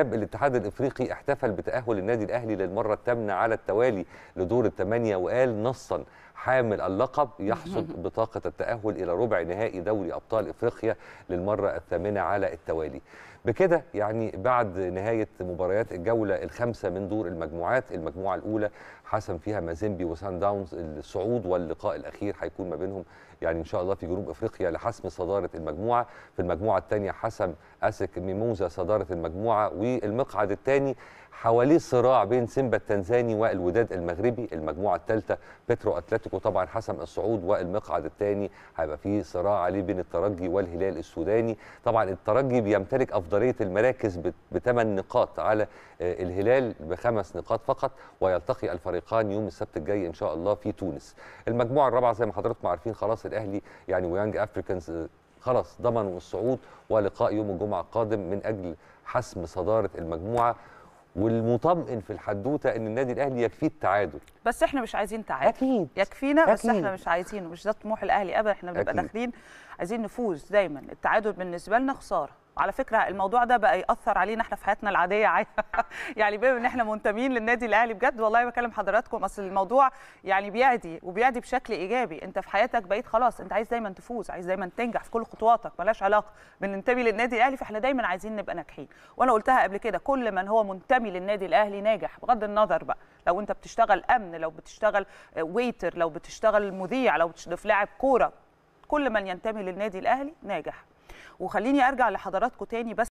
الاتحاد الافريقي احتفل بتاهل النادي الاهلي للمره الثامنه على التوالي لدور الثمانيه وقال نصا حامل اللقب يحصد بطاقه التاهل الى ربع نهائي دوري ابطال افريقيا للمره الثامنه على التوالي. بكده يعني بعد نهايه مباريات الجوله الخامسه من دور المجموعات، المجموعه الاولى حسم فيها مازيمبي وسان داونز الصعود واللقاء الاخير هيكون ما بينهم يعني ان شاء الله في جنوب افريقيا لحسم صداره المجموعه، في المجموعه الثانيه حسم اسك ميموزا صداره المجموعه والمقعد الثاني حواليه صراع بين سيمبا التنزاني والوداد المغربي المجموعه الثالثه بترو اتلتيكو طبعا حسم الصعود والمقعد الثاني هيبقى فيه صراع عليه بين الترجي والهلال السوداني طبعا الترجي بيمتلك افضليه المراكز بثمان نقاط على آه، الهلال بخمس نقاط فقط ويلتقي الفريقان يوم السبت الجاي ان شاء الله في تونس المجموعه الرابعه زي ما حضراتكم عارفين خلاص الاهلي يعني ويانج افريكانز آه، خلاص ضمنوا الصعود ولقاء يوم الجمعه القادم من اجل حسم صداره المجموعه والمطمئن في الحدوته ان النادي الاهلي يكفيه التعادل بس احنا مش عايزين تعادل اكيد يكفينا أكيد. بس احنا مش عايزينه مش ده طموح الاهلي ابدا احنا بنبقى داخلين عايزين نفوز دايما التعادل بالنسبه لنا خساره على فكره الموضوع ده بقى ياثر علينا احنا في حياتنا العاديه يعني بما ان احنا منتمين للنادي الاهلي بجد والله بكلم حضراتكم اصل الموضوع يعني بيعدي وبيعدي بشكل ايجابي انت في حياتك بقيت خلاص انت عايز دايما تفوز عايز دايما تنجح في كل خطواتك ملاش علاقه بننتمي للنادي الاهلي فاحنا دايما عايزين نبقى ناجحين وانا قلتها قبل كده كل من هو منتمي للنادي الاهلي ناجح بغض النظر بقى لو انت بتشتغل امن لو بتشتغل ويتر لو بتشتغل مذيع لو بتشتغل لاعب كوره كل من ينتمي للنادي الاهلي ناجح وخليني ارجع لحضراتكم تاني بس